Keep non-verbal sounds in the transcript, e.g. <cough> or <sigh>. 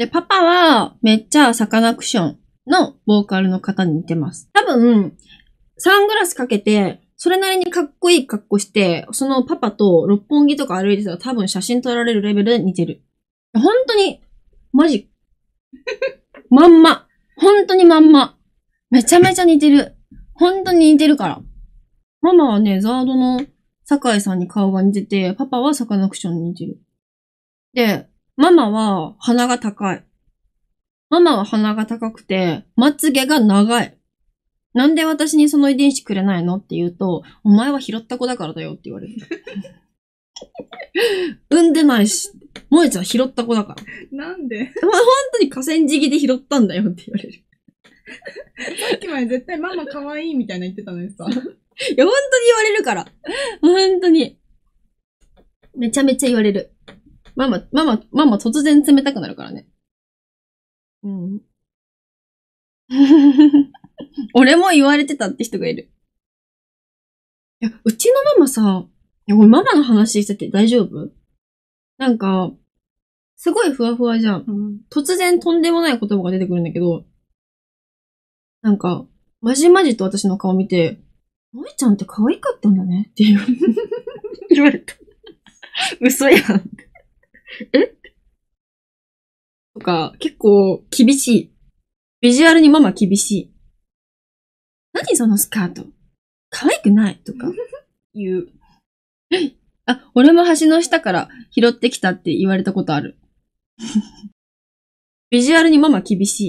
で、パパはめっちゃサカナクションのボーカルの方に似てます。多分、サングラスかけて、それなりにかっこいい格好して、そのパパと六本木とか歩いてたら多分写真撮られるレベルで似てる。本当に、マジ。<laughs> まんま。本当にまんま。めちゃめちゃ似てる。本当に似てるから。ママはね、ザードの酒井さんに顔が似てて、パパはサカナクションに似てる。で、ママは鼻が高い。ママは鼻が高くて、まつげが長い。なんで私にその遺伝子くれないのって言うと、お前は拾った子だからだよって言われる。<laughs> 産んでないし、萌えちゃん拾った子だから。なんでまあ、本当に河川敷で拾ったんだよって言われる。さっきまで絶対ママ可愛いみたいな言ってたのにさ。いや、本当に言われるから。本当に。めちゃめちゃ言われる。ママ、ママ、ママ突然冷たくなるからね。うん。<laughs> 俺も言われてたって人がいる。いや、うちのママさ、いや、俺ママの話してて大丈夫なんか、すごいふわふわじゃん突然とんでもない言葉が出てくるんだけど、なんか、まじまじと私の顔見て、萌ちゃんって可愛かったんだねって <laughs> 言われた。嘘やんってえとか、結構厳しい。ビジュアルにママ厳しい。何そのスカート可愛くないとか、言う。あ、俺も橋の下から拾ってきたって言われたことある。<laughs> ビジュアルにママ厳しい。